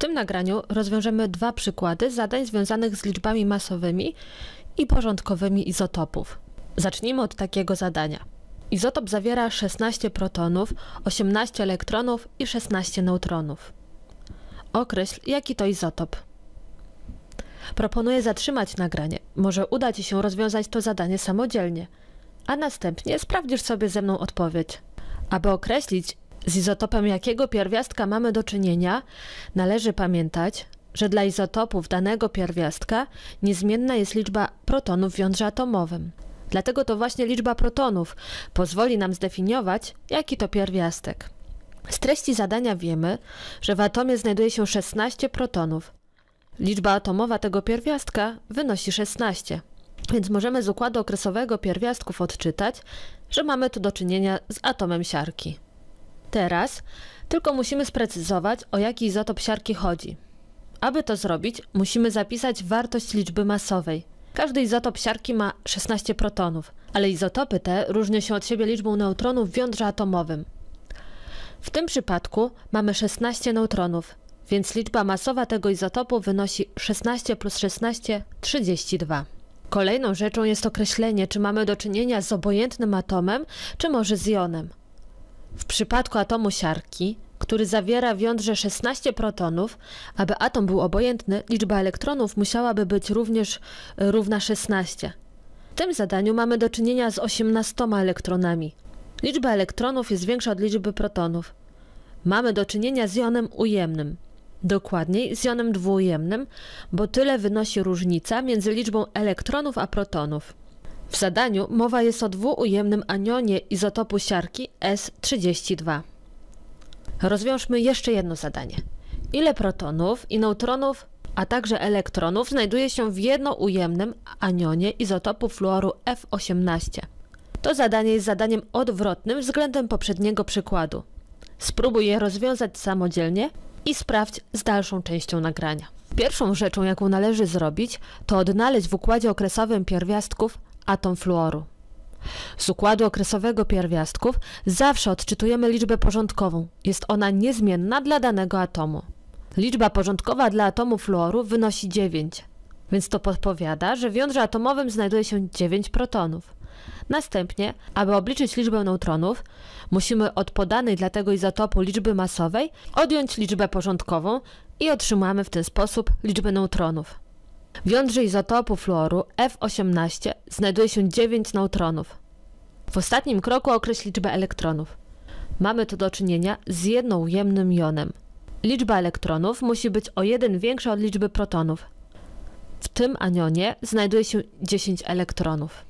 W tym nagraniu rozwiążemy dwa przykłady zadań związanych z liczbami masowymi i porządkowymi izotopów. Zacznijmy od takiego zadania. Izotop zawiera 16 protonów, 18 elektronów i 16 neutronów. Określ, jaki to izotop. Proponuję zatrzymać nagranie. Może uda Ci się rozwiązać to zadanie samodzielnie, a następnie sprawdzisz sobie ze mną odpowiedź. Aby określić, z izotopem jakiego pierwiastka mamy do czynienia, należy pamiętać, że dla izotopów danego pierwiastka niezmienna jest liczba protonów w jądrze atomowym. Dlatego to właśnie liczba protonów pozwoli nam zdefiniować, jaki to pierwiastek. Z treści zadania wiemy, że w atomie znajduje się 16 protonów. Liczba atomowa tego pierwiastka wynosi 16, więc możemy z układu okresowego pierwiastków odczytać, że mamy tu do czynienia z atomem siarki teraz, tylko musimy sprecyzować, o jaki izotop siarki chodzi. Aby to zrobić, musimy zapisać wartość liczby masowej. Każdy izotop siarki ma 16 protonów, ale izotopy te różnią się od siebie liczbą neutronów w jądrze atomowym. W tym przypadku mamy 16 neutronów, więc liczba masowa tego izotopu wynosi 16 plus 16, 32. Kolejną rzeczą jest określenie, czy mamy do czynienia z obojętnym atomem, czy może z jonem. W przypadku atomu siarki, który zawiera w jądrze 16 protonów, aby atom był obojętny, liczba elektronów musiałaby być również e, równa 16. W tym zadaniu mamy do czynienia z 18 elektronami. Liczba elektronów jest większa od liczby protonów. Mamy do czynienia z jonem ujemnym. Dokładniej z jonem dwuujemnym, bo tyle wynosi różnica między liczbą elektronów a protonów. W zadaniu mowa jest o dwuujemnym anionie izotopu siarki S32. Rozwiążmy jeszcze jedno zadanie. Ile protonów i neutronów, a także elektronów znajduje się w jednoujemnym anionie izotopu fluoru F18? To zadanie jest zadaniem odwrotnym względem poprzedniego przykładu. Spróbuj je rozwiązać samodzielnie i sprawdź z dalszą częścią nagrania. Pierwszą rzeczą, jaką należy zrobić, to odnaleźć w układzie okresowym pierwiastków atom fluoru. Z układu okresowego pierwiastków zawsze odczytujemy liczbę porządkową. Jest ona niezmienna dla danego atomu. Liczba porządkowa dla atomu fluoru wynosi 9, więc to podpowiada, że w jądrze atomowym znajduje się 9 protonów. Następnie, aby obliczyć liczbę neutronów, musimy od podanej dla tego izotopu liczby masowej odjąć liczbę porządkową i otrzymamy w ten sposób liczbę neutronów. W jądrze izotopu fluoru F18 znajduje się 9 neutronów. W ostatnim kroku określ liczbę elektronów. Mamy tu do czynienia z ujemnym jonem. Liczba elektronów musi być o jeden większa od liczby protonów. W tym anionie znajduje się 10 elektronów.